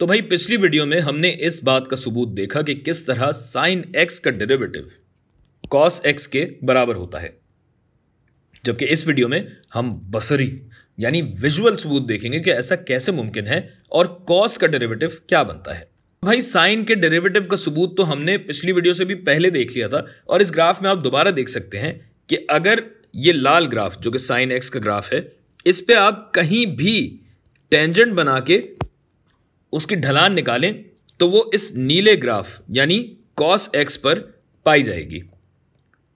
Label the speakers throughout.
Speaker 1: तो भाई पिछली वीडियो में हमने इस बात का सबूत देखा कि किस तरह साइन एक्स का डेरिवेटिव कॉस एक्स के बराबर होता है जबकि इस वीडियो में हम बसरी यानी विजुअल सबूत देखेंगे कि ऐसा कैसे मुमकिन है और कॉस का डेरिवेटिव क्या बनता है भाई साइन के डेरिवेटिव का सबूत तो हमने पिछली वीडियो से भी पहले देख लिया था और इस ग्राफ में आप दोबारा देख सकते हैं कि अगर ये लाल ग्राफ जो कि साइन एक्स का ग्राफ है इस पर आप कहीं भी टेंजेंट बना के उसकी ढलान निकालें तो वो इस नीले ग्राफ यानी कॉस एक्स पर पाई जाएगी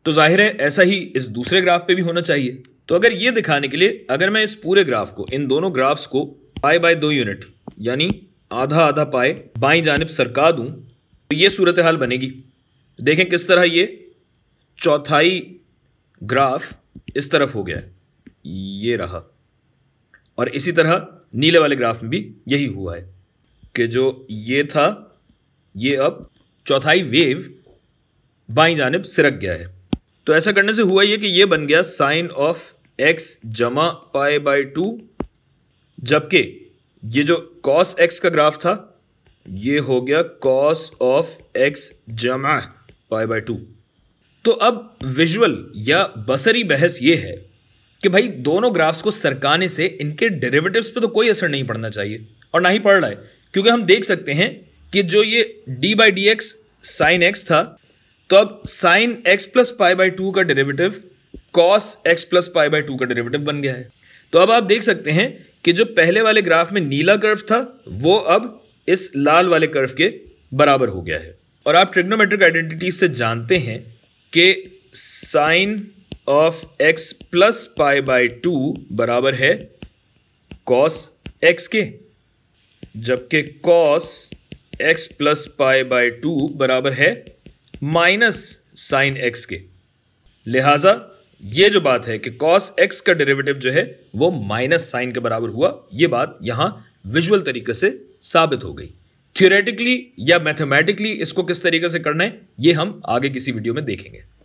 Speaker 1: तो जाहिर है ऐसा ही इस दूसरे ग्राफ पे भी होना चाहिए तो अगर ये दिखाने के लिए अगर मैं इस पूरे ग्राफ को इन दोनों ग्राफ्स को पाई बाय दो यूनिट यानी आधा आधा पाए बाई जानब सरका दूँ तो ये सूरत हाल बनेगी देखें किस तरह ये चौथाई ग्राफ इस तरफ हो गया है ये रहा और इसी तरह नीले वाले ग्राफ में भी यही हुआ है कि जो ये था ये अब चौथाई वेव बाई जानब सिरक गया है तो ऐसा करने से हुआ ये कि ये बन गया साइन ऑफ एक्स जमा पाए बाई टू जबकि ये जो कॉस एक्स का ग्राफ था ये हो गया कॉस ऑफ एक्स जमा पाए बाई टू तो अब विजुअल या बसरी बहस ये है कि भाई दोनों ग्राफ्स को सरकाने से इनके डेरिवेटिव्स पे तो कोई असर नहीं पड़ना चाहिए और ना ही पड़ रहा है क्योंकि हम देख सकते हैं कि जो ये d by d x sine x था तो अब sine x plus pi by two का derivative cos x plus pi by two का डेरिवेटिव बन गया है तो अब आप देख सकते हैं कि जो पहले वाले ग्राफ में नीला कर्व था वो अब इस लाल वाले कर्व के बराबर हो गया है और आप ट्रिग्नोमेट्रिक आइडेंटिटीज से जानते हैं कि sine of x plus pi by two बराबर है कॉस एक्स के जबकि cos x plus pi by two बराबर है माइनस साइन एक्स के लिहाजा ये जो बात है कि कॉस एक्स का डेरिवेटिव जो है वो माइनस साइन के बराबर हुआ ये बात यहाँ विजुअल तरीके से साबित हो गई थ्योरेटिकली या मैथमेटिकली इसको किस तरीके से करना है ये हम आगे किसी वीडियो में देखेंगे